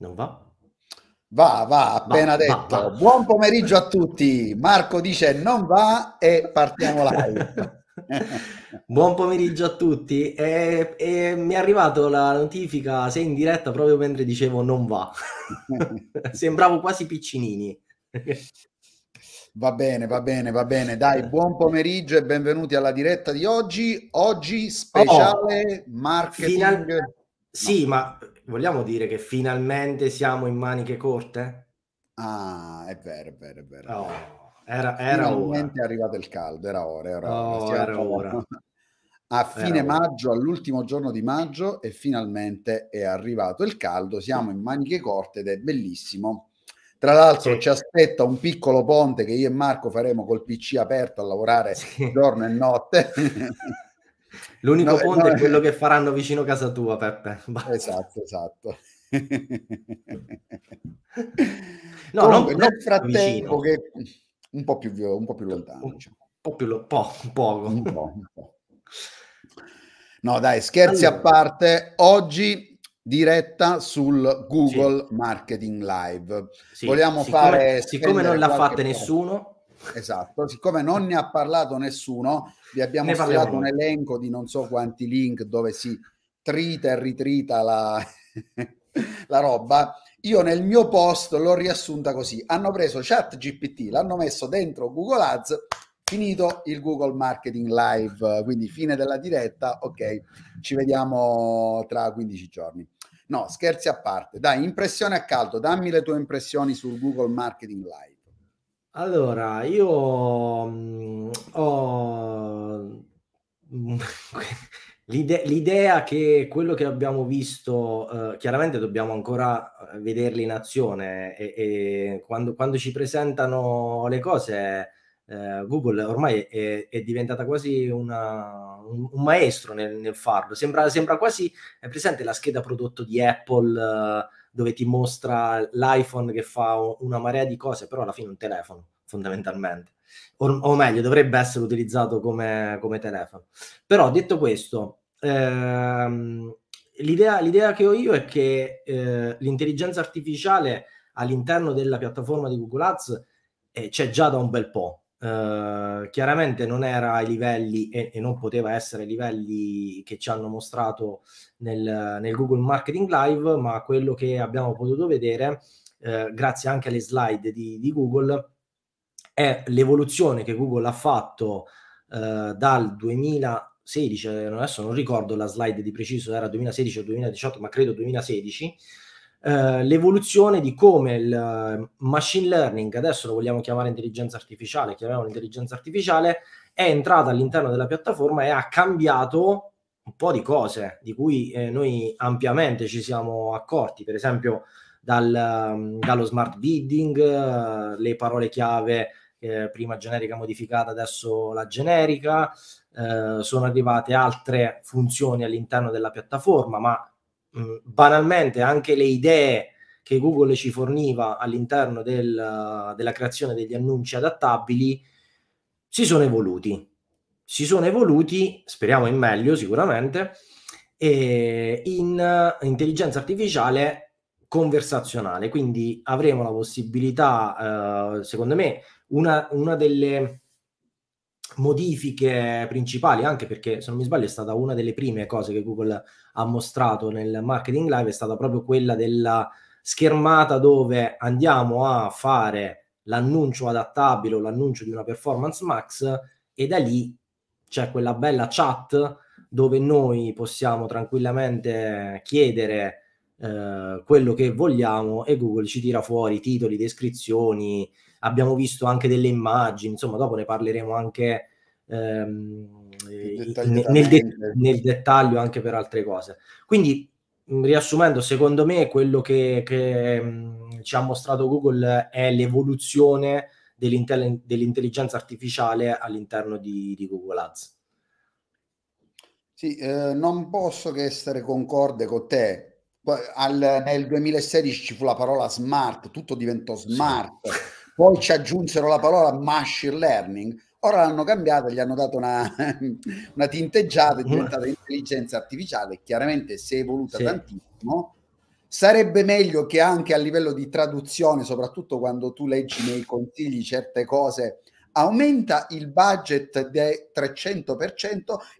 Non va? Va, va, appena va, detto. Va, va. Buon pomeriggio a tutti. Marco dice non va e partiamo live. Buon pomeriggio a tutti. E, e mi è arrivata la notifica, sei in diretta proprio mentre dicevo non va. Sembravo quasi piccinini. Va bene, va bene, va bene. Dai, buon pomeriggio e benvenuti alla diretta di oggi. Oggi speciale oh, marketing. Final- sì, no. ma vogliamo dire che finalmente siamo in maniche corte? Ah, è vero, è vero, è vero. Oh, era, era Finalmente ora. è arrivato il caldo, era ora, era oh, ora. ora. A fine era maggio, ora. all'ultimo giorno di maggio, e finalmente è arrivato il caldo, siamo in maniche corte ed è bellissimo. Tra l'altro sì. ci aspetta un piccolo ponte che io e Marco faremo col PC aperto a lavorare sì. giorno e notte. L'unico no, eh, ponte no, è quello che faranno vicino casa tua, Peppe. Basta. Esatto, esatto. no, Comunque, non nel frattempo che un po' più, un po più lontano. Diciamo. Un, diciamo. po' più lo, po', poco. Un po', un po'. No, dai, scherzi allora. a parte. Oggi diretta sul Google sì. Marketing Live. Sì. Vogliamo siccome, fare... Siccome non l'ha fatta nessuno, Esatto, siccome non ne ha parlato nessuno, vi abbiamo creato un elenco di non so quanti link dove si trita e ritrita la, la roba. Io nel mio post l'ho riassunta così. Hanno preso chat GPT, l'hanno messo dentro Google Ads, finito il Google Marketing Live, quindi fine della diretta, ok, ci vediamo tra 15 giorni. No, scherzi a parte, dai, impressione a caldo, dammi le tue impressioni sul Google Marketing Live. Allora, io mm, ho mm, l'idea, l'idea che quello che abbiamo visto, eh, chiaramente dobbiamo ancora eh, vederli in azione e, e quando, quando, ci presentano le cose, eh, Google ormai è, è diventata quasi una, un, un, maestro nel, nel farlo, sembra, sembra, quasi, è presente la scheda prodotto di Apple. Eh, dove ti mostra l'iPhone che fa una marea di cose, però alla fine è un telefono, fondamentalmente. O, o meglio, dovrebbe essere utilizzato come, come telefono. Però detto questo, ehm, l'idea, l'idea, che ho io è che eh, l'intelligenza artificiale all'interno della piattaforma di Google Ads eh, c'è già da un bel po'. Uh, chiaramente non era ai livelli e, e, non poteva essere ai livelli che ci hanno mostrato nel, nel Google Marketing Live, ma quello che abbiamo potuto vedere, uh, grazie anche alle slide di, di, Google, è l'evoluzione che Google ha fatto uh, dal 2016, eh, adesso non ricordo la slide di preciso, era 2016 o 2018, ma credo 2016 eh, l'evoluzione di come il eh, machine learning, adesso lo vogliamo chiamare intelligenza artificiale, chiamiamola intelligenza artificiale, è entrata all'interno della piattaforma e ha cambiato un po' di cose di cui eh, noi ampiamente ci siamo accorti, per esempio dal, mm, dallo smart bidding, eh, le parole chiave eh, prima generica modificata, adesso la generica, eh, sono arrivate altre funzioni all'interno della piattaforma, ma banalmente anche le idee che Google ci forniva all'interno del, della creazione degli annunci adattabili si sono evoluti. Si sono evoluti, speriamo in meglio sicuramente, in eh, intelligenza artificiale conversazionale. Quindi avremo la possibilità, eh, secondo me, una, una delle modifiche principali, anche perché se non mi sbaglio è stata una delle prime cose che Google ha mostrato nel marketing live, è stata proprio quella della schermata dove andiamo a fare l'annuncio adattabile o l'annuncio di una performance max e da lì c'è quella bella chat dove noi possiamo tranquillamente chiedere eh, quello che vogliamo e Google ci tira fuori titoli, descrizioni, abbiamo visto anche delle immagini, insomma dopo ne parleremo anche ehm, in, nel, de- nel, dettaglio anche per altre cose. Quindi riassumendo, secondo me quello che, che ci ha mostrato Google è l'evoluzione dell'intel- dell'intelligenza artificiale all'interno di, di Google Ads. Sì, eh, non posso che essere concorde con te. Al, nel 2016 ci fu la parola smart, tutto diventò smart. Sì. Poi ci aggiunsero la parola machine learning, ora l'hanno cambiata, gli hanno dato una, una tinteggiata, è mm. diventata intelligenza artificiale, chiaramente si è evoluta sì. tantissimo. Sarebbe meglio che anche a livello di traduzione, soprattutto quando tu leggi nei consigli certe cose, aumenta il budget del 300%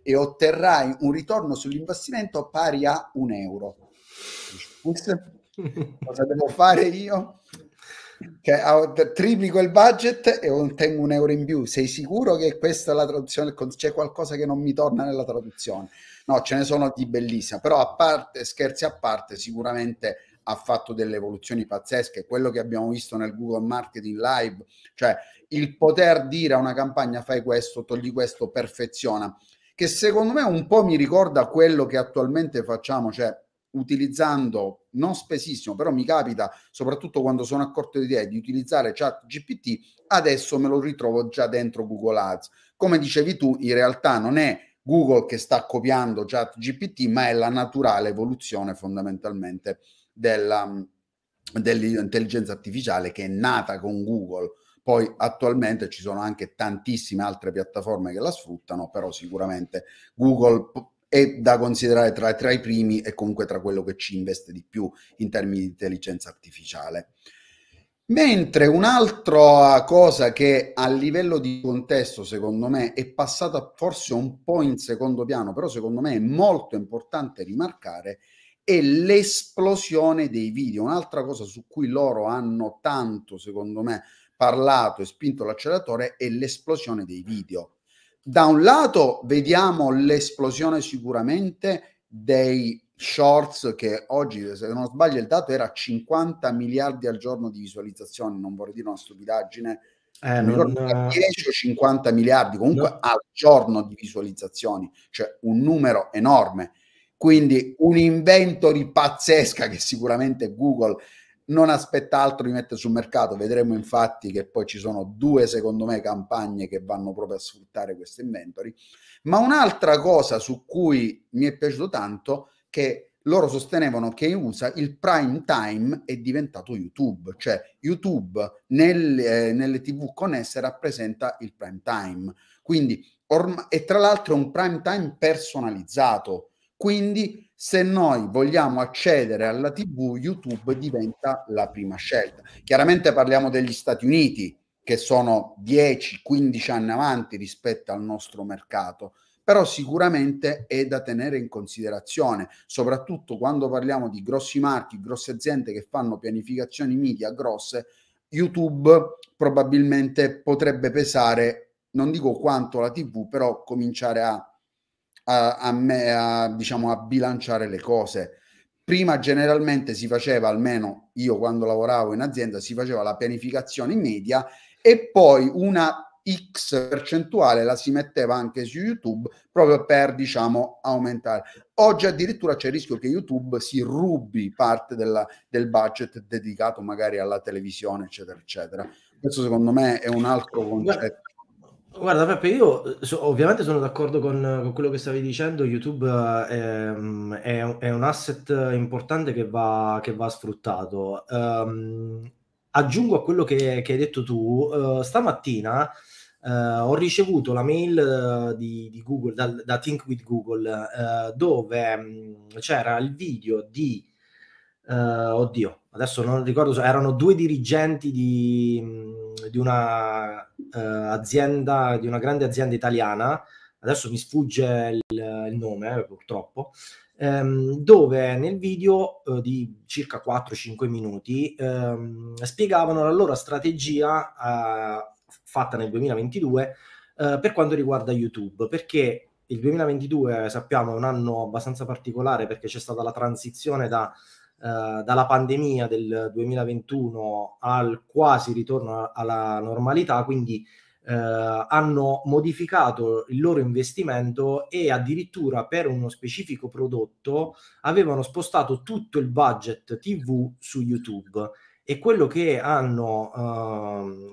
e otterrai un ritorno sull'investimento pari a un euro. Cosa devo fare io? Cioè, triplico il budget e ottengo un euro in più. Sei sicuro che questa è la traduzione? C'è qualcosa che non mi torna nella traduzione? No, ce ne sono di bellissima, però a parte, scherzi a parte, sicuramente ha fatto delle evoluzioni pazzesche, quello che abbiamo visto nel Google Marketing Live, cioè il poter dire a una campagna fai questo, togli questo, perfeziona, che secondo me un po' mi ricorda quello che attualmente facciamo, cioè utilizzando non spesissimo, però mi capita, soprattutto quando sono accorto di idee, di utilizzare chat GPT, adesso me lo ritrovo già dentro Google Ads. Come dicevi tu, in realtà non è Google che sta copiando chat GPT, ma è la naturale evoluzione fondamentalmente della, mm, dell'intelligenza artificiale che è nata con Google. Poi attualmente ci sono anche tantissime altre piattaforme che la sfruttano, però sicuramente Google è da considerare tra, tra, i primi e comunque tra quello che ci investe di più in termini di intelligenza artificiale. Mentre un'altra cosa che a livello di contesto, secondo me, è passata forse un po' in secondo piano, però secondo me è molto importante rimarcare, è l'esplosione dei video. Un'altra cosa su cui loro hanno tanto, secondo me, parlato e spinto l'acceleratore è l'esplosione dei video da un lato vediamo l'esplosione sicuramente dei shorts che oggi, se non sbaglio il dato, era 50 miliardi al giorno di visualizzazioni, non vorrei dire una stupidaggine, eh, non... 10 eh, o 50 miliardi comunque no. al giorno di visualizzazioni, cioè un numero enorme. Quindi un inventory pazzesca che sicuramente Google non aspetta altro di mettere sul mercato. Vedremo infatti che poi ci sono due, secondo me, campagne che vanno proprio a sfruttare questo inventory. Ma un'altra cosa su cui mi è piaciuto tanto che loro sostenevano che in USA il prime time è diventato YouTube, cioè YouTube nel, eh, nelle TV connesse rappresenta il prime time. Quindi, orm- e tra l'altro è un prime time personalizzato. Quindi se noi vogliamo accedere alla TV, YouTube diventa la prima scelta. Chiaramente parliamo degli Stati Uniti, che sono 10-15 anni avanti rispetto al nostro mercato, però sicuramente è da tenere in considerazione, soprattutto quando parliamo di grossi marchi, grosse aziende che fanno pianificazioni media grosse, YouTube probabilmente potrebbe pesare, non dico quanto la TV, però cominciare a a, a, me, a, diciamo, a bilanciare le cose. Prima generalmente si faceva, almeno io quando lavoravo in azienda, si faceva la pianificazione in media e poi una X percentuale la si metteva anche su YouTube proprio per diciamo aumentare. Oggi addirittura c'è il rischio che YouTube si rubi parte della, del budget dedicato magari alla televisione, eccetera, eccetera. Questo secondo me è un altro concetto. Guarda Peppe, io eh, so, ovviamente sono d'accordo con, eh, con, quello che stavi dicendo, YouTube eh, ehm, è, è, un asset eh, importante che va, che va sfruttato. Um, aggiungo a quello che, che hai detto tu, uh, stamattina uh, ho ricevuto la mail uh, di, di, Google, da, da, Think with Google, dove um, c'era il video di, oddio, adesso non ricordo, erano due dirigenti di... Um, di una eh, azienda, di una grande azienda italiana, adesso mi sfugge il, il nome eh, purtroppo, ehm, dove nel video eh, di circa 4-5 minuti ehm, spiegavano la loro strategia eh, fatta nel 2022 eh, per quanto riguarda YouTube, perché il 2022 sappiamo è un anno abbastanza particolare perché c'è stata la transizione da eh, dalla pandemia del 2021 al quasi ritorno alla normalità, quindi eh, hanno modificato il loro investimento e addirittura per uno specifico prodotto avevano spostato tutto il budget TV su YouTube e quello che hanno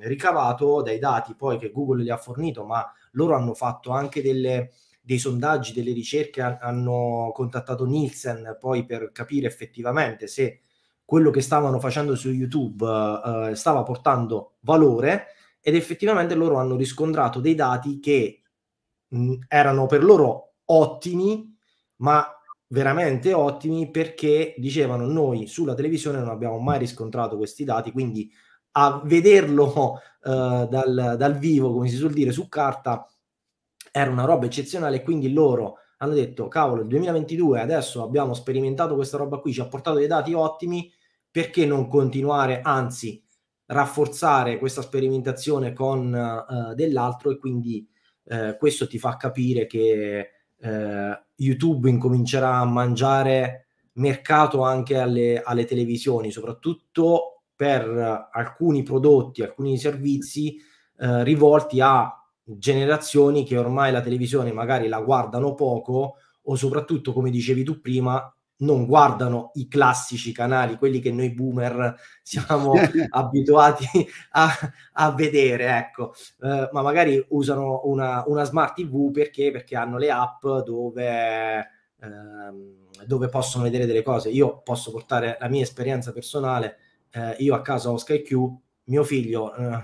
eh, ricavato dai dati poi che Google gli ha fornito, ma loro hanno fatto anche delle dei sondaggi, delle ricerche hanno contattato Nielsen poi per capire effettivamente se quello che stavano facendo su YouTube uh, stava portando valore ed effettivamente loro hanno riscontrato dei dati che mh, mm, erano per loro ottimi, ma veramente ottimi perché dicevano noi sulla televisione non abbiamo mai riscontrato questi dati, quindi a vederlo uh, dal, dal vivo, come si suol dire, su carta, era una roba eccezionale, quindi loro hanno detto, cavolo, il 2022 adesso abbiamo sperimentato questa roba qui, ci ha portato dei dati ottimi, perché non continuare, anzi rafforzare questa sperimentazione con uh, dell'altro e quindi uh, questo ti fa capire che uh, YouTube incomincerà a mangiare mercato anche alle, alle televisioni, soprattutto per alcuni prodotti, alcuni servizi rivolti a generazioni che ormai la televisione magari la guardano poco o soprattutto, come dicevi tu prima, non guardano i classici canali, quelli che noi boomer siamo abituati a, a, vedere, ecco, eh, ma magari usano una, una smart TV perché? perché? hanno le app dove, eh, dove, possono vedere delle cose. Io posso portare la mia esperienza personale, eh, io a casa ho Q, mio figlio eh,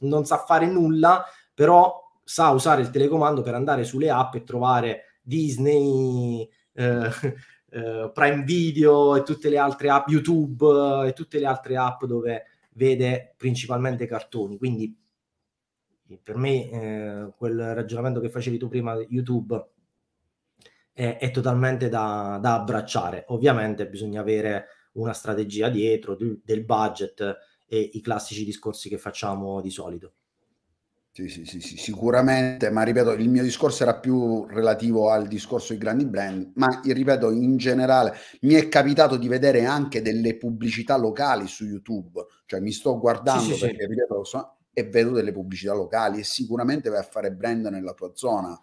non sa fare nulla, però sa usare il telecomando per andare sulle app e trovare Disney, eh, eh, Prime Video e tutte le altre app, YouTube eh, e tutte le altre app dove vede principalmente cartoni. Quindi per me eh, quel ragionamento che facevi tu prima YouTube è, è totalmente da, da, abbracciare. Ovviamente bisogna avere una strategia dietro del budget e i classici discorsi che facciamo di solito. Sì, sì, sì, sì, sicuramente, ma ripeto, il mio discorso era più relativo al discorso dei grandi brand, ma ripeto, in generale mi è capitato di vedere anche delle pubblicità locali su YouTube, cioè mi sto guardando sì, perché, ripeto, so, e vedo delle pubblicità locali e sicuramente vai a fare brand nella tua zona,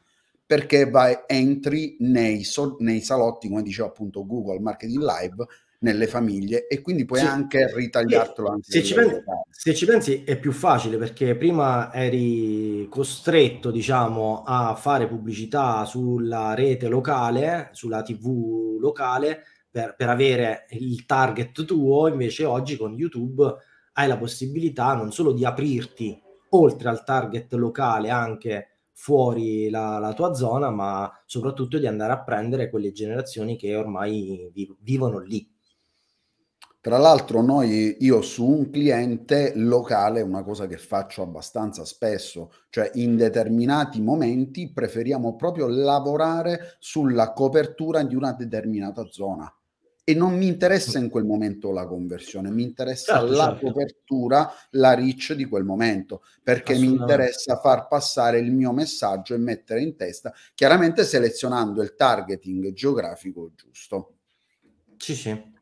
perché vai, entri nei, so, nei salotti, come diceva appunto Google Marketing Live, nelle famiglie e quindi puoi sì. anche ritagliartelo. Anche se, ci pensi, se, ci pensi, è più facile perché prima eri costretto diciamo, a fare pubblicità sulla rete locale, sulla tv locale, per, per avere il target tuo, invece oggi con YouTube hai la possibilità non solo di aprirti oltre al target locale anche fuori la, la, tua zona, ma soprattutto di andare a prendere quelle generazioni che ormai vi, vivono lì. Tra l'altro noi, io su un cliente locale, una cosa che faccio abbastanza spesso, cioè in determinati momenti preferiamo proprio lavorare sulla copertura di una determinata zona e non mi interessa in quel momento la conversione, mi interessa certo, la certo. copertura, la reach di quel momento, perché mi interessa far passare il mio messaggio e mettere in testa, chiaramente selezionando il targeting geografico giusto. Sì, sì.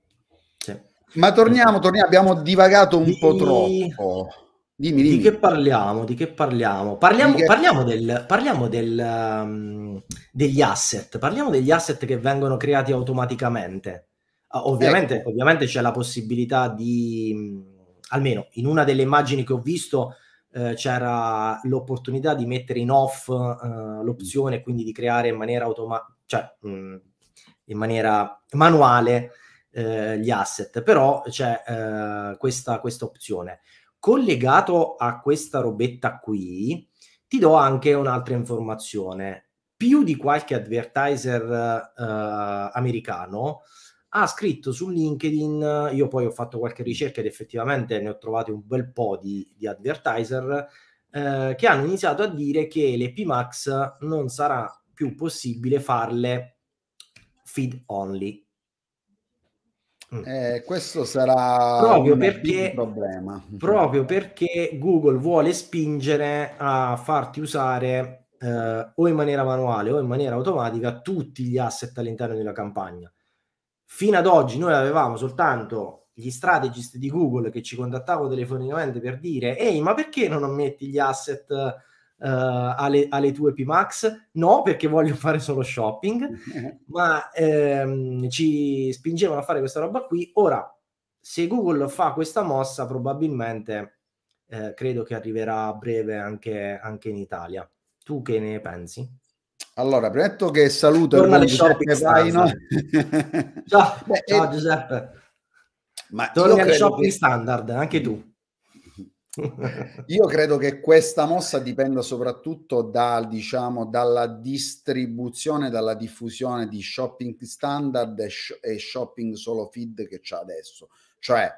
Ma torniamo, torniamo, abbiamo divagato un di... po' troppo. Dimmi, dimmi. Di che parliamo? Di che parliamo? Parliamo, che... parliamo, del, parliamo del, um, degli asset, parliamo degli asset che vengono creati automaticamente. Ah, ovviamente, ecco. ovviamente c'è la possibilità di, mm, almeno in una delle immagini che ho visto, eh, c'era l'opportunità di mettere in off eh, l'opzione, quindi di creare in maniera automatica, cioè mh, mm, in maniera manuale eh, gli asset, però c'è eh, questa, questa opzione. Collegato a questa robetta qui, ti do anche un'altra informazione. Più di qualche advertiser eh, americano ha scritto su LinkedIn, io poi ho fatto qualche ricerca ed effettivamente ne ho trovati un bel po' di, di advertiser, eh, che hanno iniziato a dire che le PMAX non sarà più possibile farle feed only. Mm. Eh, questo sarà proprio perché, problema. proprio perché Google vuole spingere a farti usare eh, o in maniera manuale o in maniera automatica tutti gli asset all'interno di una campagna. Fino ad oggi noi avevamo soltanto gli strategist di Google che ci contattavano telefonicamente per dire ehi ma perché non ammetti gli asset eh, alle, alle, tue Pimax? No, perché voglio fare solo shopping, ma ehm, ci spingevano a fare questa roba qui. Ora, se Google fa questa mossa, probabilmente eh, credo che arriverà a breve anche, anche, in Italia. Tu che ne pensi? Allora, premetto che saluto Torna il Giuseppe Vaino. ciao, Beh, ciao Giuseppe. Ma Torni al shopping che... standard, anche mm. tu. Io credo che questa mossa dipenda soprattutto da, diciamo, dalla distribuzione, dalla diffusione di shopping standard e, sh- e shopping solo feed che c'è adesso. Cioè,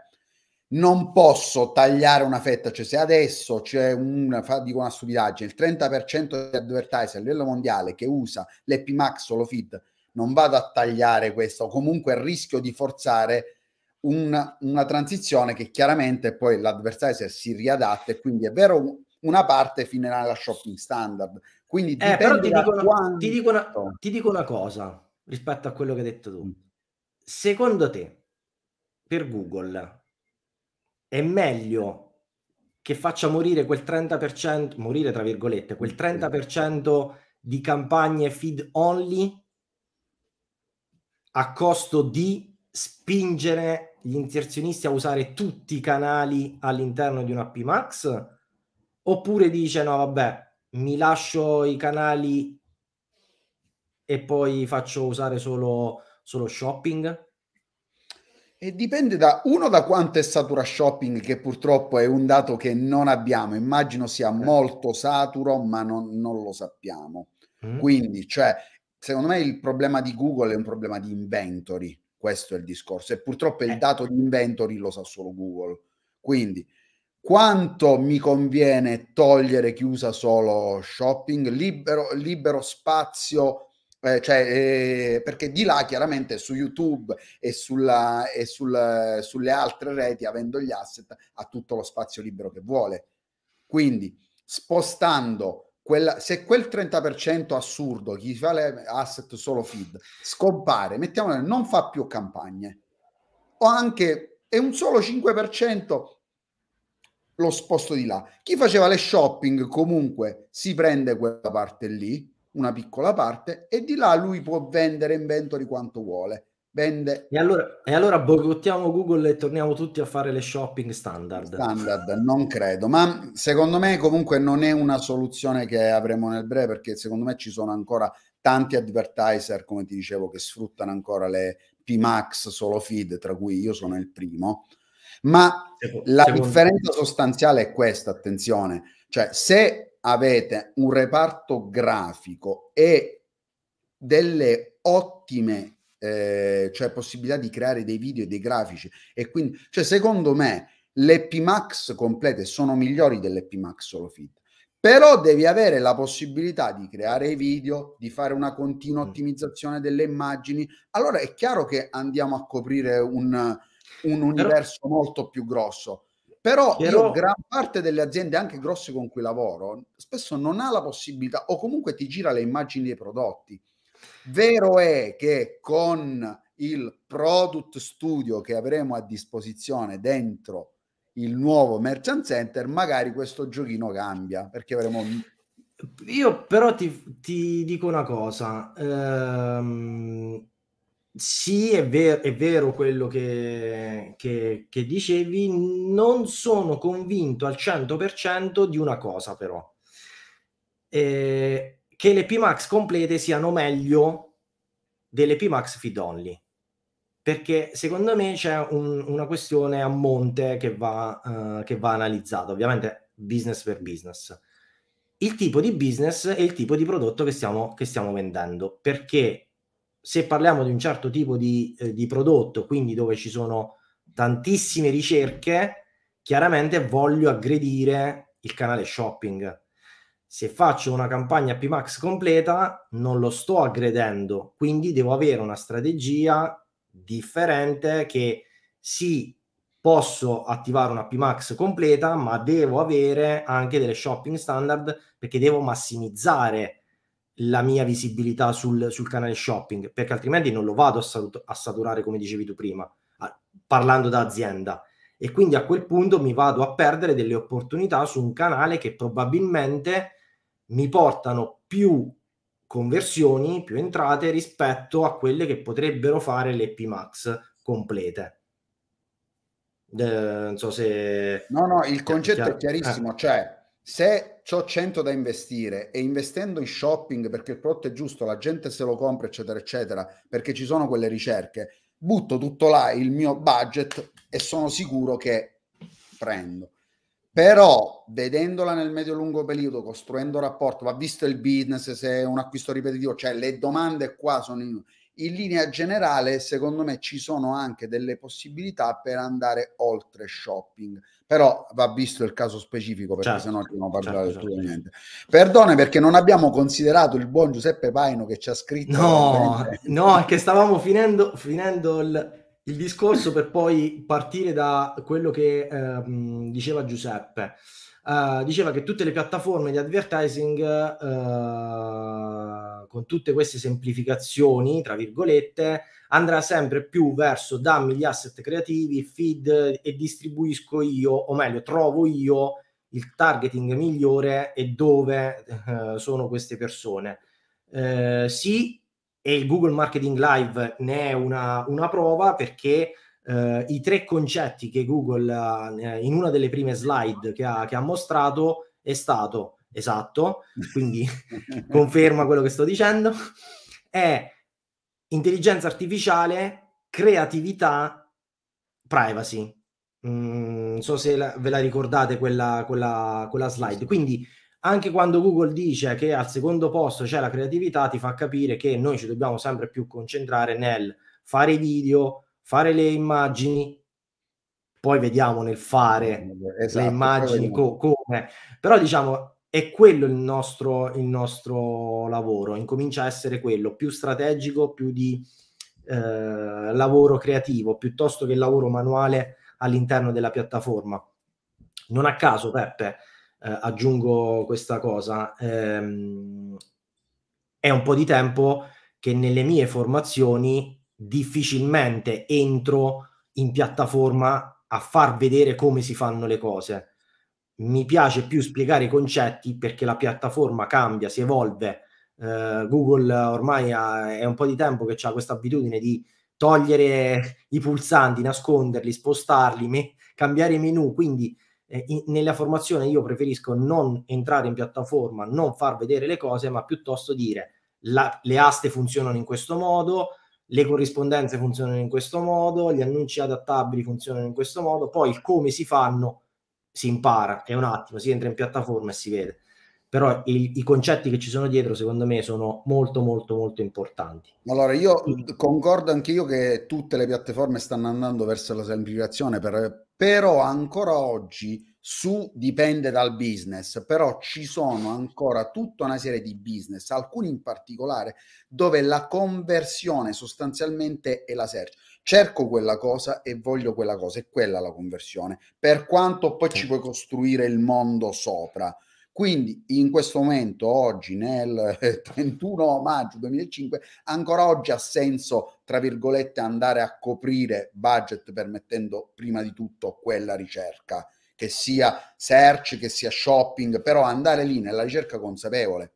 non posso tagliare una fetta, cioè se adesso c'è una, dico una stupidaggine, il 30% di advertiser a livello mondiale che usa l'EpiMax solo feed, non vado a tagliare questo, comunque rischio di forzare una, una transizione che chiaramente poi l'adversario si riadatta e quindi è vero una parte finirà la shopping standard. Quindi eh, però ti dico, una, quanto... ti, dico una, ti dico una cosa rispetto a quello che hai detto tu. Mm. Secondo te, per Google, è meglio che faccia morire quel 30%, morire tra virgolette, quel 30% mm, di campagne feed only a costo di spingere gli inserzionisti a usare tutti i canali all'interno di una Max? Oppure dice no, vabbè, mi lascio i canali e poi faccio usare solo, solo shopping? E dipende da uno da quanto è satura shopping, che purtroppo è un dato che non abbiamo. Immagino sia eh. molto saturo, ma non, non lo sappiamo. Mm. Quindi, cioè, secondo me il problema di Google è un problema di inventory. Questo è il discorso. E purtroppo il eh. dato di inventory lo sa solo Google. Quindi, quanto mi conviene togliere chi usa solo shopping, libero, libero spazio, eh, cioè, eh, perché di là chiaramente su YouTube e, sulla, e sul, sulle altre reti, avendo gli asset, ha tutto lo spazio libero che vuole. Quindi, spostando quella, se quel 30% assurdo, chi fa le asset solo feed, scompare, mettiamo, non fa più campagne, o anche è un solo 5% lo sposto di là. Chi faceva le shopping comunque si prende quella parte lì, una piccola parte, e di là lui può vendere inventory quanto vuole vende... E allora, e allora boicottiamo Google e torniamo tutti a fare le shopping standard. Standard, non credo, ma secondo me comunque non è una soluzione che avremo nel breve perché secondo me ci sono ancora tanti advertiser, come ti dicevo, che sfruttano ancora le PMAX solo feed, tra cui io sono il primo. Ma la differenza sostanziale è questa, attenzione, cioè se avete un reparto grafico e delle ottime eh, cioè possibilità di creare dei video e dei grafici. E quindi, cioè, secondo me, le EP complete sono migliori delle EP solo fit Però devi avere la possibilità di creare video, di fare una continua ottimizzazione delle immagini. Allora è chiaro che andiamo a coprire un, un universo Però... molto più grosso. Però, Però... Io, gran parte delle aziende, anche grosse con cui lavoro, spesso non ha la possibilità o comunque ti gira le immagini dei prodotti. Vero è che con il product studio che avremo a disposizione dentro il nuovo merchant center, magari questo giochino cambia perché avremo. Io però ti, ti dico una cosa. Ehm, sì, è vero, è vero quello che, che, che dicevi. Non sono convinto al 100% di una cosa, però. Eh, che le PMAX complete siano meglio delle PMAX feed only perché secondo me c'è un, una questione a monte che va, uh, che va analizzata, ovviamente business per business. Il tipo di business e il tipo di prodotto che stiamo, che stiamo vendendo, perché se parliamo di un certo tipo di, eh, di prodotto, quindi dove ci sono tantissime ricerche, chiaramente voglio aggredire il canale shopping se faccio una campagna PMAX completa non lo sto aggredendo, quindi devo avere una strategia differente che sì, posso attivare una PMAX completa, ma devo avere anche delle shopping standard perché devo massimizzare la mia visibilità sul, sul canale shopping, perché altrimenti non lo vado a, salut- a saturare come dicevi tu prima, a- parlando da azienda e quindi a quel punto mi vado a perdere delle opportunità su un canale che probabilmente mi portano più conversioni, più entrate rispetto a quelle che potrebbero fare le PMAX complete. Eh, non so se... No, no, il concetto è, chiar- è chiarissimo, eh. cioè se ho 100 da investire e investendo in shopping perché il prodotto è giusto, la gente se lo compra, eccetera, eccetera, perché ci sono quelle ricerche, butto tutto là il mio budget e sono sicuro che prendo però vedendola nel medio-lungo periodo, costruendo rapporto, va visto il business, se è un acquisto ripetitivo, cioè le domande qua sono in, in linea generale, secondo me ci sono anche delle possibilità per andare oltre shopping, però va visto il caso specifico perché certo, sennò non certo, parlare certo, certo. niente. Perdone perché non abbiamo considerato il buon Giuseppe Paino che ci ha scritto. No, no, è che stavamo finendo, finendo il il discorso per poi partire da quello che eh, diceva Giuseppe. Eh, diceva che tutte le piattaforme di advertising eh, con tutte queste semplificazioni, tra virgolette, andrà sempre più verso dammi gli asset creativi, feed e distribuisco io, o meglio, trovo io il targeting migliore e dove eh, sono queste persone. Eh, sì, e il Google Marketing Live ne è una, una prova perché eh, i tre concetti che Google eh, in una delle prime slide che ha, che ha mostrato è stato esatto, quindi conferma quello che sto dicendo, è intelligenza artificiale, creatività, privacy. Mm, non so se la, ve la ricordate quella, quella, quella slide. Quindi anche quando Google dice che al secondo posto c'è la creatività, ti fa capire che noi ci dobbiamo sempre più concentrare nel fare i video, fare le immagini, poi vediamo nel fare eh, eh, esatto, le immagini co- come. Però diciamo, è quello il nostro, il nostro lavoro, incomincia a essere quello, più strategico, più di eh, lavoro creativo, piuttosto che lavoro manuale all'interno della piattaforma. Non a caso, Peppe, eh, aggiungo questa cosa, ehm, è un po' di tempo che nelle mie formazioni difficilmente entro in piattaforma a far vedere come si fanno le cose. Mi piace più spiegare i concetti perché la piattaforma cambia, si evolve. Eh, Google ormai ha, è un po' di tempo che ha questa abitudine di togliere i pulsanti, nasconderli, spostarli, me- cambiare i menu, quindi eh, in, nella formazione io preferisco non entrare in piattaforma, non far vedere le cose, ma piuttosto dire la, le aste funzionano in questo modo, le corrispondenze funzionano in questo modo, gli annunci adattabili funzionano in questo modo, poi come si fanno si impara, è un attimo, si entra in piattaforma e si vede però il, i concetti che ci sono dietro secondo me sono molto molto molto importanti allora io concordo anch'io che tutte le piattaforme stanno andando verso la semplificazione per, però ancora oggi su dipende dal business però ci sono ancora tutta una serie di business alcuni in particolare dove la conversione sostanzialmente è la search cerco quella cosa e voglio quella cosa, è quella la conversione. Per quanto poi ci puoi costruire il mondo sopra, quindi in questo momento, oggi nel 31 maggio 2005, ancora oggi ha senso, tra virgolette, andare a coprire budget permettendo prima di tutto quella ricerca, che sia search, che sia shopping, però andare lì nella ricerca consapevole.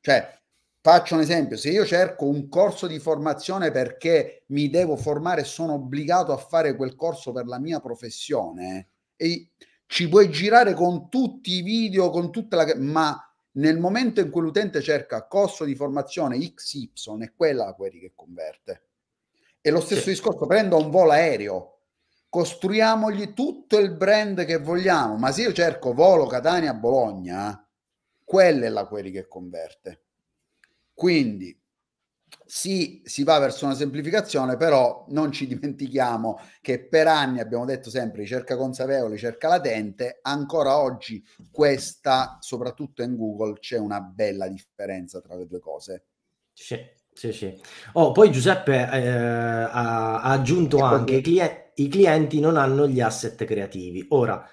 Cioè, Faccio un esempio, se io cerco un corso di formazione perché mi devo formare sono obbligato a fare quel corso per la mia professione, eh, e ci puoi girare con tutti i video, con tutta la... ma nel momento in cui l'utente cerca costo di formazione XY è quella la query che converte. E lo stesso sì. discorso, prendo un volo aereo, costruiamogli tutto il brand che vogliamo, ma se io cerco volo Catania-Bologna, quella è la query che converte. Quindi sì, si va verso una semplificazione, però non ci dimentichiamo che per anni abbiamo detto sempre ricerca consapevole, ricerca latente, ancora oggi questa, soprattutto in Google, c'è una bella differenza tra le due cose. Sì, sì, sì. Oh, poi Giuseppe eh, ha, ha, aggiunto anche che i clienti non hanno gli asset creativi. Ora,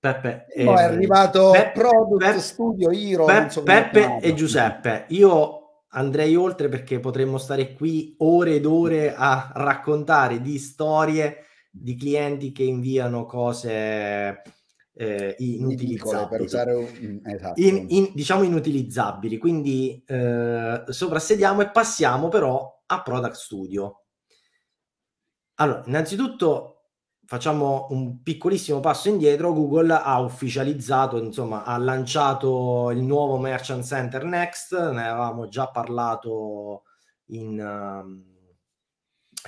Peppe, eh, no, è eh, arrivato Peppe, Product Peppe, Studio Hero, Peppe, so Peppe e Giuseppe. Io andrei oltre perché potremmo stare qui ore ed ore a raccontare di storie di clienti che inviano cose eh, inutilizzabili, un... Mm, esatto. in, in, diciamo inutilizzabili. Quindi eh, sovrassediamo e passiamo però a Product Studio. Allora, innanzitutto facciamo un piccolissimo passo indietro, Google ha ufficializzato, insomma, ha lanciato il nuovo Merchant Center Next, ne avevamo già parlato in, ehm,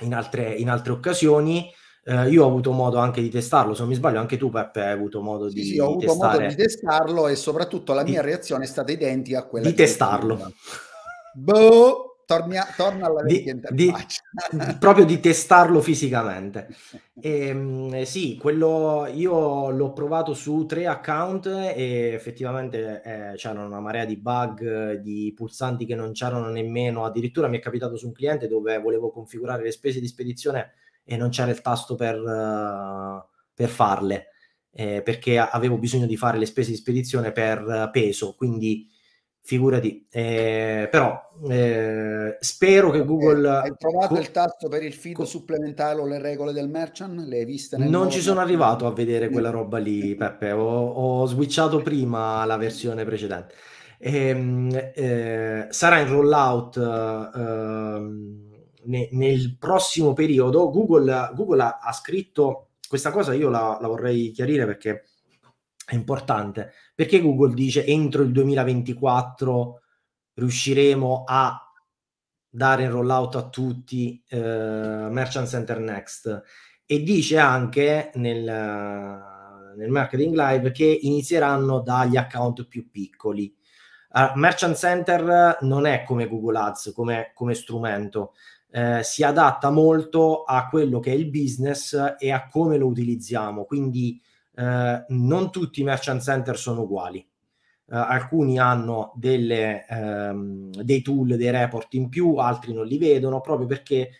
in, altre, in altre, occasioni. Eh, io ho avuto modo anche di testarlo, se non mi sbaglio anche tu Peppe hai avuto modo sì, di, sì, ho avuto testare. modo di testarlo e soprattutto la mia di, reazione è stata identica a quella di testarlo. Boh! Tornia, torna alla vecchia di, di proprio di testarlo fisicamente. E, ehm, sì, quello io l'ho provato su tre account e effettivamente eh, c'erano una marea di bug, di pulsanti che non c'erano nemmeno. Addirittura mi è capitato su un cliente dove volevo configurare le spese di spedizione e non c'era il tasto per, eh, per farle, eh, perché avevo bisogno di fare le spese di spedizione per eh, peso, quindi figurati. Eh, però eh, spero che eh, Google. hai trovato il tasto per il feed co- supplementare o le regole del merchant? Le hai viste? non ci sono merchant? arrivato a vedere mm. quella roba lì, Peppe. Ho, ho switchato prima la versione precedente. E, ehm, eh, sarà in rollout ehm, ne, nel prossimo periodo. Google, Google ha, ha, scritto questa cosa, io la, la vorrei chiarire perché è importante perché Google dice entro il 2024 riusciremo a dare il rollout a tutti eh, Merchant Center Next e dice anche nel, nel, marketing live che inizieranno dagli account più piccoli. Uh, Merchant Center non è come Google Ads come, come strumento, eh, si adatta molto a quello che è il business e a come lo utilizziamo, quindi eh, non tutti i merchant center sono uguali. Uh, alcuni hanno delle, um, dei tool, dei report in più, altri non li vedono, proprio perché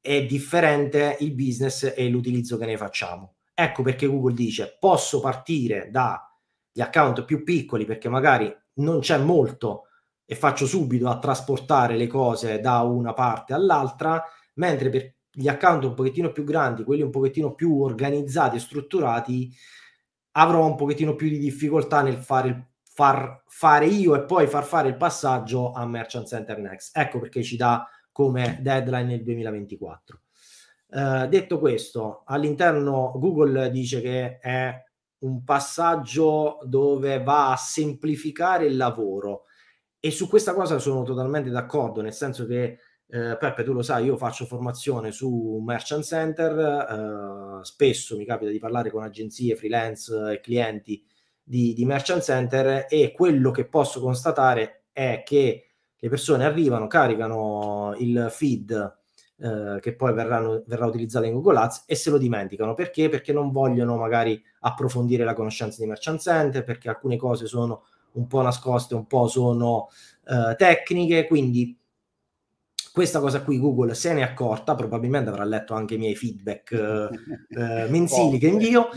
è differente il business e l'utilizzo che ne facciamo. Ecco perché Google dice posso partire dagli account più piccoli perché magari non c'è molto e faccio subito a trasportare le cose da una parte all'altra, mentre per gli account un pochettino più grandi, quelli un pochettino più organizzati e strutturati, avrò un pochettino più di difficoltà nel fare, il, far fare io e poi far fare il passaggio a Merchant Center Next. Ecco perché ci dà come deadline nel 2024. Uh, eh, detto questo, all'interno Google dice che è un passaggio dove va a semplificare il lavoro e su questa cosa sono totalmente d'accordo, nel senso che eh, Peppe, tu lo sai, io faccio formazione su Merchant Center, eh, spesso mi capita di parlare con agenzie, freelance e clienti di, di, Merchant Center e quello che posso constatare è che le persone arrivano, caricano il feed eh, che poi verranno, verrà utilizzato in Google Ads e se lo dimenticano. Perché? Perché non vogliono magari approfondire la conoscenza di Merchant Center, perché alcune cose sono un po' nascoste, un po' sono eh, tecniche, quindi questa cosa qui Google se ne è accorta, probabilmente avrà letto anche i miei feedback eh, eh mensili che invio.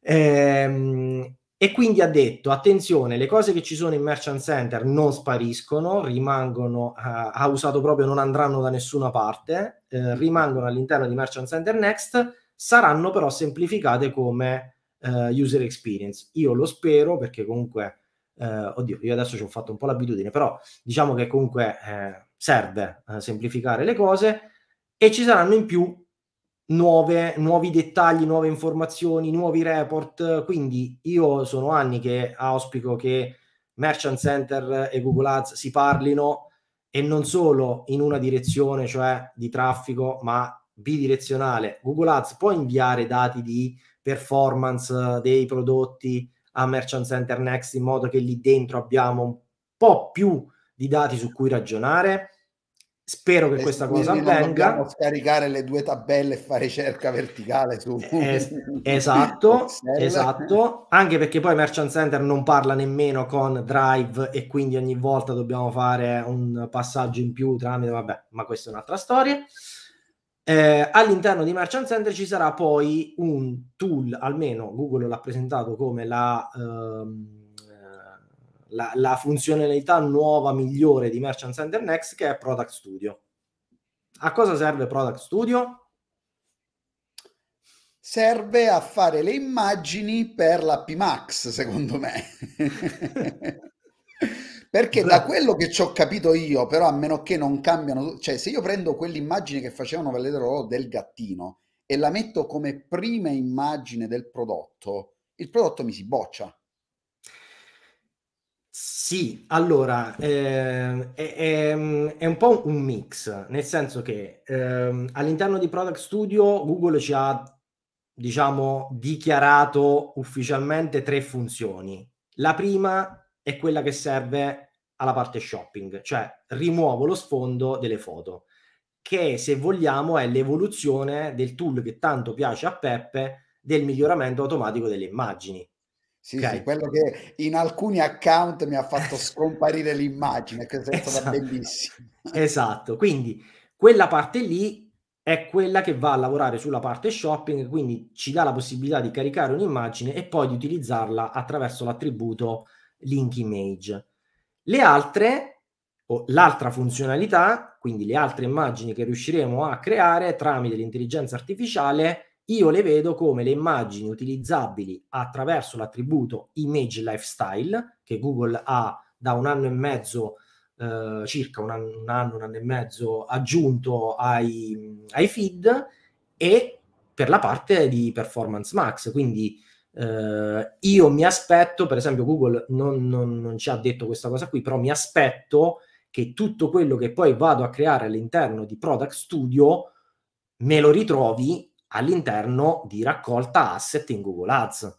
Ehm, e quindi ha detto, attenzione, le cose che ci sono in Merchant Center non spariscono, rimangono, eh, ha usato proprio, non andranno da nessuna parte, eh, mm-hmm. rimangono all'interno di Merchant Center Next, saranno però semplificate come eh, user experience. Io lo spero perché comunque, eh, oddio, io adesso ci ho fatto un po' l'abitudine, però diciamo che comunque eh, serve eh, semplificare le cose e ci saranno in più nuove, nuovi dettagli, nuove informazioni, nuovi report. Quindi io sono anni che auspico che Merchant Center e Google Ads si parlino e non solo in una direzione, cioè di traffico, ma bidirezionale. Google Ads può inviare dati di performance eh, dei prodotti a Merchant Center Next in modo che lì dentro abbiamo un po' più di dati su cui ragionare Spero che e questa cosa avvenga. Dobbiamo scaricare le due tabelle e fare cerca verticale su. Es- eh, eh, esatto, esatto. Anche perché poi Merchant Center non parla nemmeno con Drive e quindi ogni volta dobbiamo fare un passaggio in più tramite, vabbè, ma questa è un'altra storia. Eh, all'interno di Merchant Center ci sarà poi un tool, almeno Google l'ha presentato come la... Ehm, la, la funzionalità nuova migliore di Merchant Center Next che è Product Studio. A cosa serve Product Studio? serve a fare le immagini per la PMAX, secondo me. Perché da quello che ci ho capito io, però a meno che non cambiano, cioè se io prendo quell'immagine che facevano vedere del gattino e la metto come prima immagine del prodotto, il prodotto mi si boccia. Sì, allora eh, è, è, è, un po' un mix, nel senso che eh, all'interno di Product Studio Google ci ha, diciamo, dichiarato ufficialmente tre funzioni. La prima è quella che serve alla parte shopping, cioè rimuovo lo sfondo delle foto, che se vogliamo è l'evoluzione del tool che tanto piace a Peppe del miglioramento automatico delle immagini sì, okay. sì, quello che in alcuni account mi ha fatto scomparire l'immagine, che è stata esatto. bellissima. Esatto, quindi quella parte lì è quella che va a lavorare sulla parte shopping, quindi ci dà la possibilità di caricare un'immagine e poi di utilizzarla attraverso l'attributo link image. Le altre, o l'altra funzionalità, quindi le altre immagini che riusciremo a creare tramite l'intelligenza artificiale, io le vedo come le immagini utilizzabili attraverso l'attributo image lifestyle che Google ha da un anno e mezzo, eh, circa un anno, un anno, un anno, e mezzo aggiunto ai, ai, feed e per la parte di performance max. Quindi eh, io mi aspetto, per esempio Google non, non, non ci ha detto questa cosa qui, però mi aspetto che tutto quello che poi vado a creare all'interno di Product Studio me lo ritrovi all'interno di raccolta asset in Google Ads.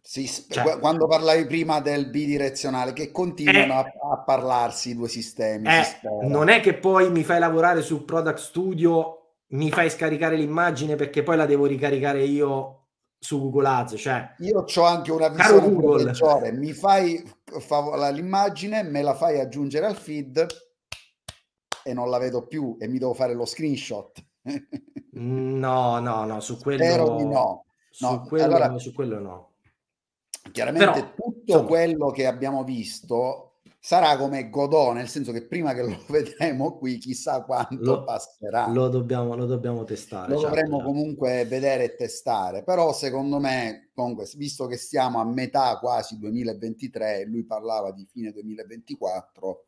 Sì, cioè, quando parlavi prima del bidirezionale, che continuano eh, a, a, parlarsi i due sistemi. Eh, non è che poi mi fai lavorare su Product Studio, mi fai scaricare l'immagine perché poi la devo ricaricare io su Google Ads. Cioè, io ho anche una visione peggiore, mi fai l'immagine, me la fai aggiungere al feed e non la vedo più e mi devo fare lo screenshot. no, no, no, su quello Spero di no. Su, quello, allora, su quello no. Chiaramente Però, tutto insomma. quello che abbiamo visto sarà come Godot, nel senso che prima che lo vedremo qui, chissà quanto lo, passerà. Lo dobbiamo, lo dobbiamo testare. Lo certo. dovremo certo. comunque vedere e testare, però secondo me, comunque, visto che siamo a metà quasi 2023, lui parlava di fine 2024,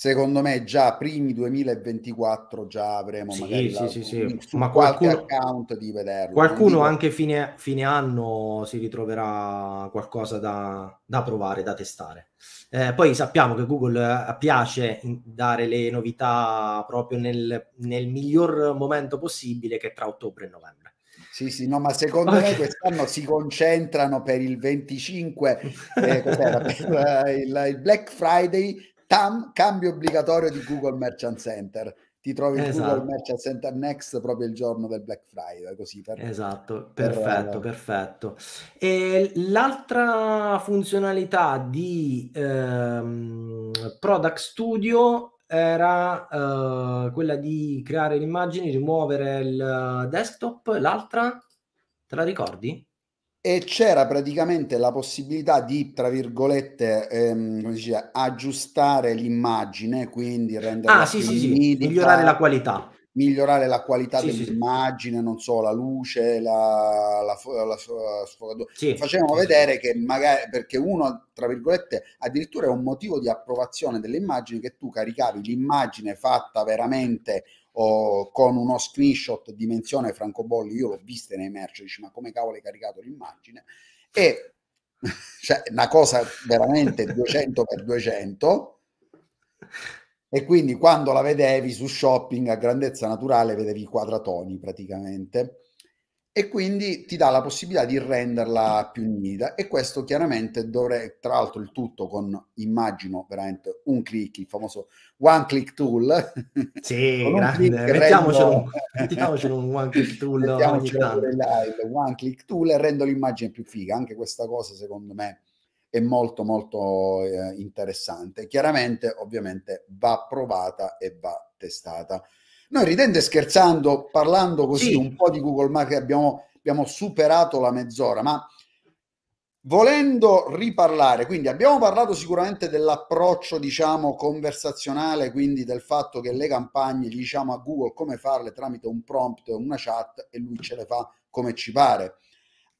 secondo me già primi 2024 già avremo sì, magari sì, la, sì, sì. Ma qualcuno, account di vederlo. Qualcuno dico... anche fine, fine, anno si ritroverà qualcosa da, da provare, da testare. Eh, poi sappiamo che Google eh, piace dare le novità proprio nel, nel miglior momento possibile che tra ottobre e novembre. Sì, sì, no, ma secondo okay. me quest'anno si concentrano per il 25, eh, per, eh, il, il, Black Friday tam, cambio obbligatorio di Google Merchant Center. Ti trovi esatto. Google Merchant Center Next proprio il giorno del Black Friday, così per, Esatto, perfetto, per... Eh, perfetto. E l'altra funzionalità di ehm, Product Studio era eh, quella di creare le immagini, rimuovere il eh, desktop, l'altra te la ricordi? e c'era praticamente la possibilità di, tra virgolette, ehm, dice, aggiustare l'immagine, quindi rendere ah, sì, sì, sì. migliorare la qualità migliorare la qualità sì, dell'immagine, sì. non so, la luce, la, la, la, la sfogatura. Sì. Facevano vedere che magari, perché uno, tra virgolette, addirittura è un motivo di approvazione delle immagini che tu caricavi l'immagine fatta veramente o con uno screenshot dimensione francobolli, io l'ho vista nei merch, dici ma come cavolo hai caricato l'immagine? E cioè, una cosa veramente 200 x 200 e quindi quando la vedevi su shopping a grandezza naturale vedevi i quadratoni praticamente e quindi ti dà la possibilità di renderla più nitida e questo chiaramente dovrei tra l'altro il tutto con, immagino, veramente un click, il famoso one click tool. Sì, grande, mettiamocelo, rendo... mettiamocelo un one click tool. mettiamocelo il one click tool e rendo l'immagine più figa, anche questa cosa secondo me è molto molto eh, interessante. Chiaramente ovviamente va provata e va testata. Noi ridendo e scherzando, parlando così sì. un po' di Google Maps, abbiamo, abbiamo superato la mezz'ora, ma volendo riparlare, quindi abbiamo parlato sicuramente dell'approccio, diciamo, conversazionale, quindi del fatto che le campagne gli diciamo a Google come farle tramite un prompt, una chat e lui ce le fa come ci pare.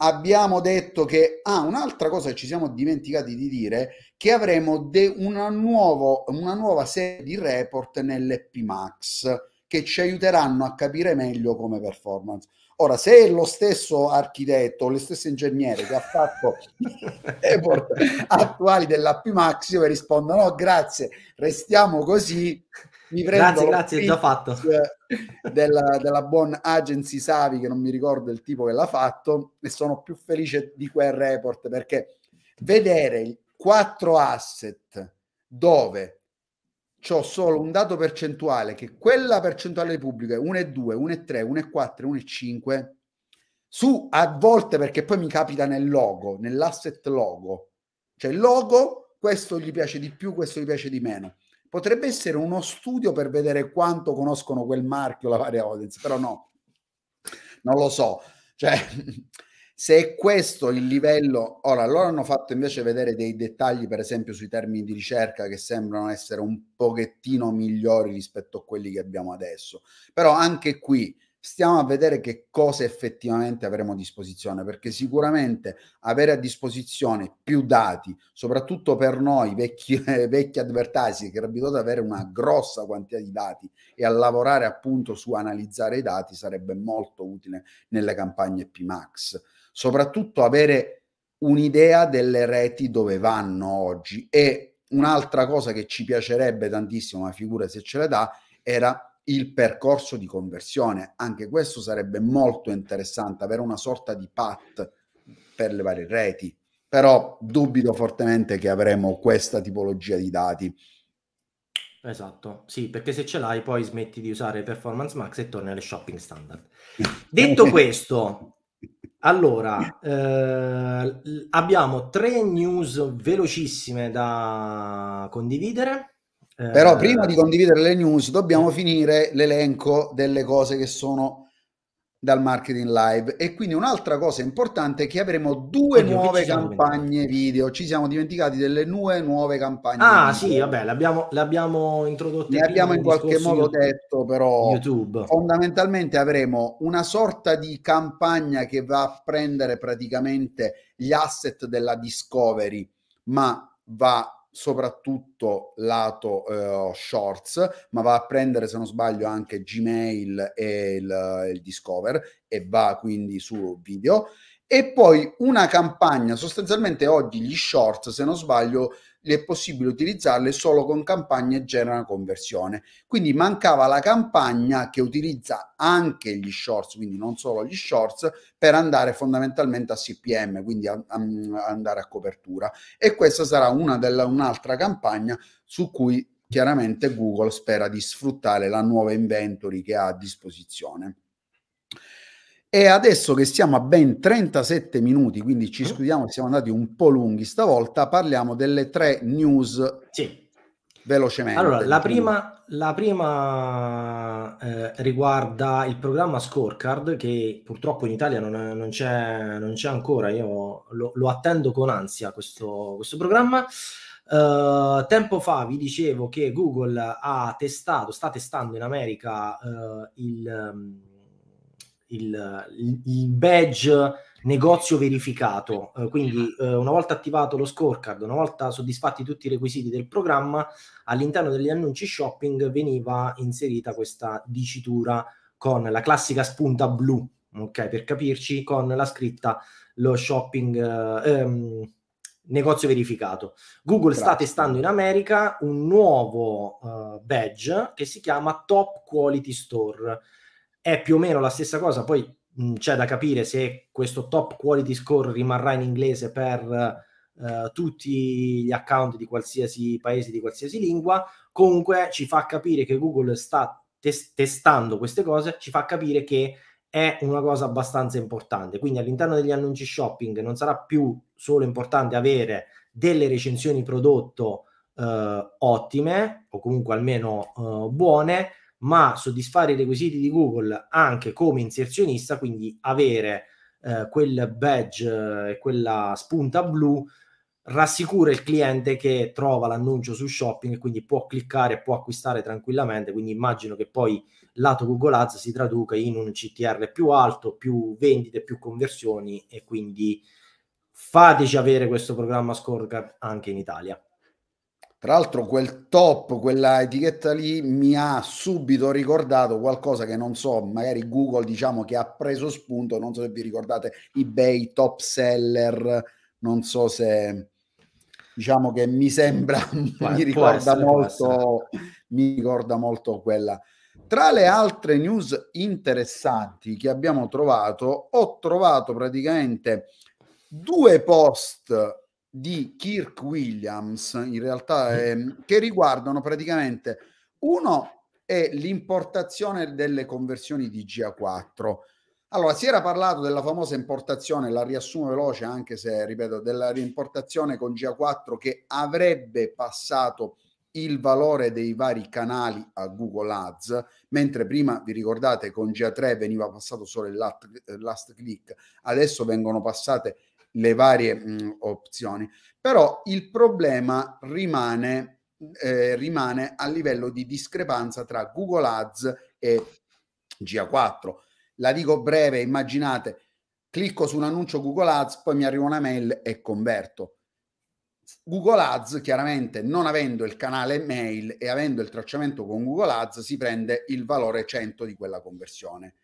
Abbiamo detto che, ah, un'altra cosa che ci siamo dimenticati di dire, che avremo de- una, nuovo, una nuova serie di report nell'EPMAX che ci aiuteranno a capire meglio come performance. Ora, se è lo stesso architetto, lo stesso ingegnere che ha fatto report attuali dell'app Max, io vi rispondo no, grazie, restiamo così. Mi prendo grazie, grazie, è già fatto. Della, della buon agency Savi, che non mi ricordo il tipo che l'ha fatto, e sono più felice di quel report perché vedere quattro asset dove ho solo un dato percentuale che quella percentuale di pubblico è 1,2, 1,3, e 5 su a volte perché poi mi capita nel logo, nell'asset logo. Cioè il logo, questo gli piace di più, questo gli piace di meno. Potrebbe essere uno studio per vedere quanto conoscono quel marchio, la varia audience, però no, non lo so. Cioè, se è questo il livello, ora loro hanno fatto invece vedere dei dettagli, per esempio sui termini di ricerca, che sembrano essere un pochettino migliori rispetto a quelli che abbiamo adesso. Però anche qui stiamo a vedere che cosa effettivamente avremo a disposizione, perché sicuramente avere a disposizione più dati, soprattutto per noi vecchi, eh, vecchi advertisi che abituati ad avere una grossa quantità di dati e a lavorare appunto su analizzare i dati, sarebbe molto utile nelle campagne PMAX soprattutto avere un'idea delle reti dove vanno oggi e un'altra cosa che ci piacerebbe tantissimo, ma figura se ce la dà, era il percorso di conversione. Anche questo sarebbe molto interessante, avere una sorta di pat per le varie reti, però dubito fortemente che avremo questa tipologia di dati. Esatto, sì, perché se ce l'hai poi smetti di usare Performance Max e torni alle shopping standard. Detto questo, allora, eh, eh abbiamo tre news velocissime da condividere. Però prima eh, di condividere le news dobbiamo finire l'elenco delle cose che sono dal marketing live e quindi un'altra cosa importante è che avremo due Oddio, nuove campagne video ci siamo dimenticati delle due nuove campagne ah video. sì vabbè l'abbiamo, l'abbiamo introdotte ne abbiamo in qualche modo YouTube. detto però YouTube. fondamentalmente avremo una sorta di campagna che va a prendere praticamente gli asset della discovery ma va soprattutto lato eh, Shorts, ma va a prendere, se non sbaglio, anche Gmail e il, il Discover e va quindi su video. E poi una campagna, sostanzialmente oggi gli Shorts, se non sbaglio, è possibile utilizzarle solo con campagne genera conversione. Quindi mancava la campagna che utilizza anche gli shorts, quindi non solo gli shorts, per andare fondamentalmente a CPM, quindi a, a, a andare a copertura. E questa sarà una della, un'altra campagna su cui chiaramente Google spera di sfruttare la nuova inventory che ha a disposizione. E adesso che siamo a ben 37 minuti, quindi ci mm. scusiamo, siamo andati un po' lunghi stavolta, parliamo delle tre news. Sì. Velocemente. Allora, la prima, la prima eh, riguarda il programma Scorecard che purtroppo in Italia non, è, non, c'è, non c'è, ancora, io lo, lo attendo con ansia questo, questo programma. Uh, tempo fa vi dicevo che Google ha testato, sta testando in America uh, il... Um, il, il badge negozio verificato. Eh, quindi eh, una volta attivato lo scorecard, una volta soddisfatti tutti i requisiti del programma, all'interno degli annunci shopping veniva inserita questa dicitura con la classica spunta blu, ok, per capirci, con la scritta lo shopping eh, ehm, negozio verificato. Google Grazie. sta testando in America un nuovo eh, badge che si chiama Top Quality Store è più o meno la stessa cosa, poi mh, c'è da capire se questo top quality score rimarrà in inglese per eh, tutti gli account di qualsiasi paese, di qualsiasi lingua, comunque ci fa capire che Google sta tes- testando queste cose, ci fa capire che è una cosa abbastanza importante. Quindi all'interno degli annunci shopping non sarà più solo importante avere delle recensioni prodotto eh, ottime o comunque almeno eh, buone, ma soddisfare i requisiti di Google anche come inserzionista, quindi avere eh, quel badge eh, e quella spunta blu rassicura il cliente che trova l'annuncio su shopping e quindi può cliccare, può acquistare tranquillamente, quindi immagino che poi lato Google Ads si traduca in un CTR più alto, più vendite, più conversioni e quindi fateci avere questo programma scorecard anche in Italia. Tra l'altro quel top, quella etichetta lì mi ha subito ricordato qualcosa che non so, magari Google diciamo che ha preso spunto, non so se vi ricordate eBay top seller, non so se diciamo che mi sembra Ma mi ricorda essere, molto mi ricorda molto quella. Tra le altre news interessanti che abbiamo trovato, ho trovato praticamente due post di Kirk Williams, in realtà, eh, che riguardano praticamente uno è l'importazione delle conversioni di GA4. Allora, si era parlato della famosa importazione, la riassumo veloce, anche se, ripeto, della riimportazione con GA4 che avrebbe passato il valore dei vari canali a Google Ads, mentre prima vi ricordate con GA3 veniva passato solo il last, eh, last click, adesso vengono passate le varie mh, opzioni. Però il problema rimane, eh, rimane a livello di discrepanza tra Google Ads e GA4. La dico breve, immaginate, clicco su un annuncio Google Ads, poi mi arriva una mail e converto. Google Ads, chiaramente non avendo il canale mail e avendo il tracciamento con Google Ads, si prende il valore 100 di quella conversione.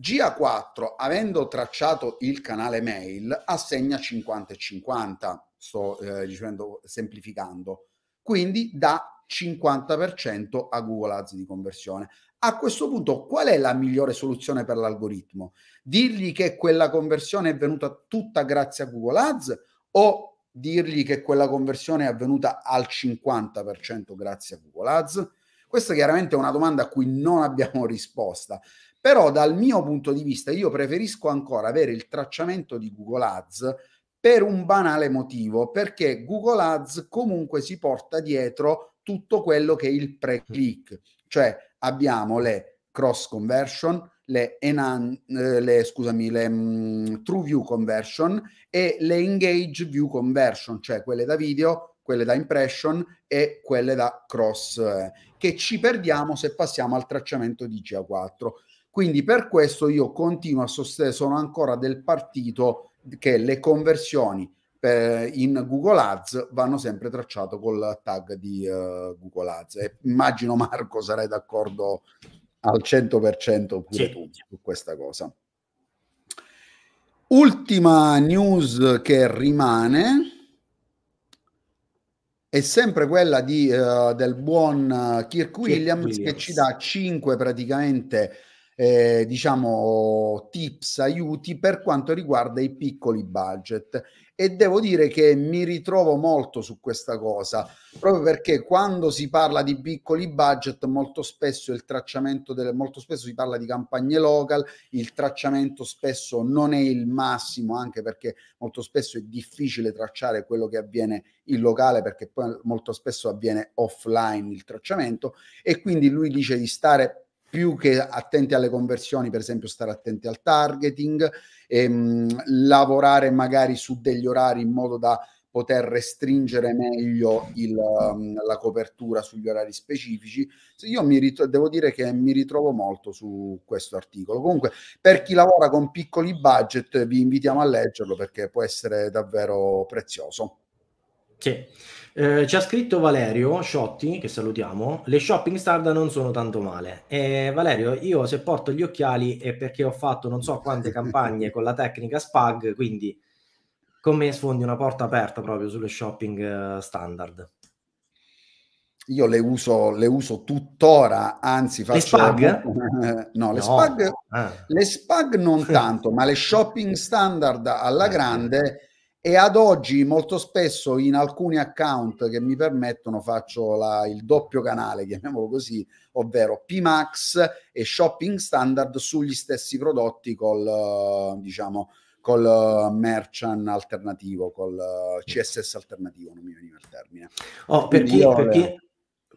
GA4, avendo tracciato il canale mail, assegna 50 e 50, sto eh, dicendo, semplificando, quindi da 50% a Google Ads di conversione. A questo punto, qual è la migliore soluzione per l'algoritmo? Dirgli che quella conversione è venuta tutta grazie a Google Ads o dirgli che quella conversione è avvenuta al 50% grazie a Google Ads? Questa chiaramente è una domanda a cui non abbiamo risposta. Però dal mio punto di vista io preferisco ancora avere il tracciamento di Google Ads per un banale motivo, perché Google Ads comunque si porta dietro tutto quello che è il pre-click, cioè abbiamo le cross conversion, le, enan- eh, le, scusami, le mh, mm, true view conversion e le engage view conversion, cioè quelle da video, quelle da impression e quelle da cross, eh, che ci perdiamo se passiamo al tracciamento di GA4. Quindi per questo io continuo a sostenere, sono ancora del partito che le conversioni per, eh, in Google Ads vanno sempre tracciate col tag di uh, Google Ads. E immagino Marco sarai d'accordo al 100% pure sì. tu su questa cosa. Ultima news che rimane è sempre quella di, uh, del buon Kirk Williams, Kirk Williams, che ci dà 5 praticamente eh, diciamo, tips, aiuti per quanto riguarda i piccoli budget. E devo dire che mi ritrovo molto su questa cosa, proprio perché quando si parla di piccoli budget, molto spesso il tracciamento delle, molto spesso si parla di campagne local, il tracciamento spesso non è il massimo, anche perché molto spesso è difficile tracciare quello che avviene in locale, perché poi molto spesso avviene offline il tracciamento, e quindi lui dice di stare più che attenti alle conversioni, per esempio stare attenti al targeting, ehm, lavorare magari su degli orari in modo da poter restringere meglio il, ehm, la copertura sugli orari specifici. Io mi ritro- devo dire che mi ritrovo molto su questo articolo. Comunque, per chi lavora con piccoli budget, vi invitiamo a leggerlo perché può essere davvero prezioso. Sì. Eh, ci ha scritto Valerio Sciotti, che salutiamo, le shopping star non sono tanto male. Eh, Valerio, io se porto gli occhiali è perché ho fatto non so quante campagne con la tecnica SPAG, quindi con me sfondi una porta aperta proprio sulle shopping eh, standard. Io le uso, le uso tuttora, anzi faccio... Le SPAG? no, le, no. SPAG, ah. le SPAG non tanto, ma le shopping standard alla eh, grande e ad oggi molto spesso in alcuni account che mi permettono faccio la, il doppio canale, chiamiamolo così, ovvero PMAX e Shopping Standard sugli stessi prodotti col, eh, diciamo, col eh, merchant alternativo, col eh, CSS alternativo, non mi veniva il termine. Oh, per, chi, per, chi,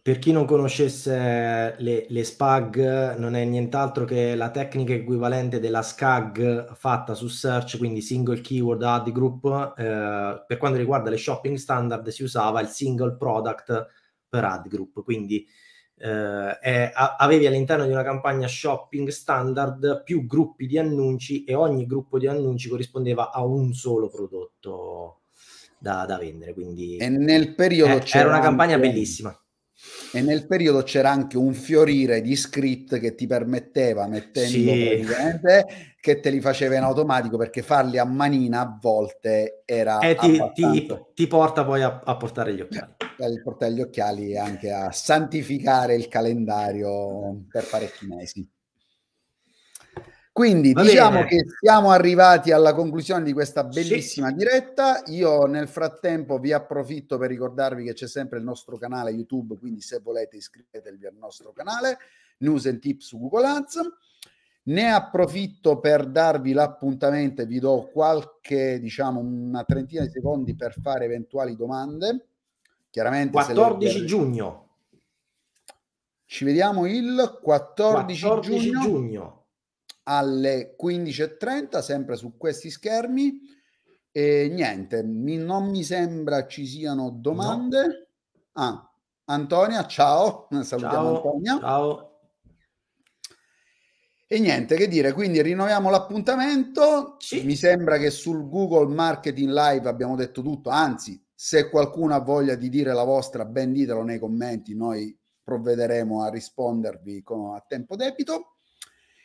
per chi non conoscesse le, le, SPAG, non è nient'altro che la tecnica equivalente della SCAG fatta su search, quindi single keyword ad group. Eh, per quanto riguarda le shopping standard, si usava il single product per ad group. Quindi eh, è, a, avevi all'interno di una campagna shopping standard più gruppi di annunci e ogni gruppo di annunci corrispondeva a un solo prodotto da, da vendere. Quindi, e nel periodo eh, era una campagna anche... bellissima e nel periodo c'era anche un fiorire di script che ti permetteva, mettendo sì. che te li faceva in automatico perché farli a manina a volte era. E eh, ti, ti, ti porta poi a, a, portare gli occhiali. Per portare gli occhiali e anche a santificare il calendario per parecchi mesi. Quindi Va diciamo bene. che siamo arrivati alla conclusione di questa bellissima sì. diretta. Io nel frattempo vi approfitto per ricordarvi che c'è sempre il nostro canale YouTube, quindi se volete iscrivetevi al nostro canale News and Tips su Google Ads. Ne approfitto per darvi l'appuntamento, vi do qualche, diciamo, una trentina di secondi per fare eventuali domande. Chiaramente 14 le... giugno. Ci vediamo il 14, 14 giugno. giugno alle 15.30, sempre su questi schermi. E niente, mi, non mi sembra ci siano domande. No. Ah, Antonia, ciao. Salutiamo ciao, Antonia. Ciao. E niente, che dire, quindi rinnoviamo l'appuntamento. Sì. Mi sembra che sul Google Marketing Live abbiamo detto tutto, anzi, se qualcuno ha voglia di dire la vostra, ben ditelo nei commenti, noi provvederemo a rispondervi con, a tempo debito.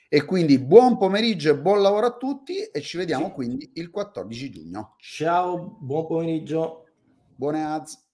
E quindi buon pomeriggio e buon lavoro a tutti e ci vediamo sì. quindi il 14 giugno. Ciao, buon pomeriggio. Buone az.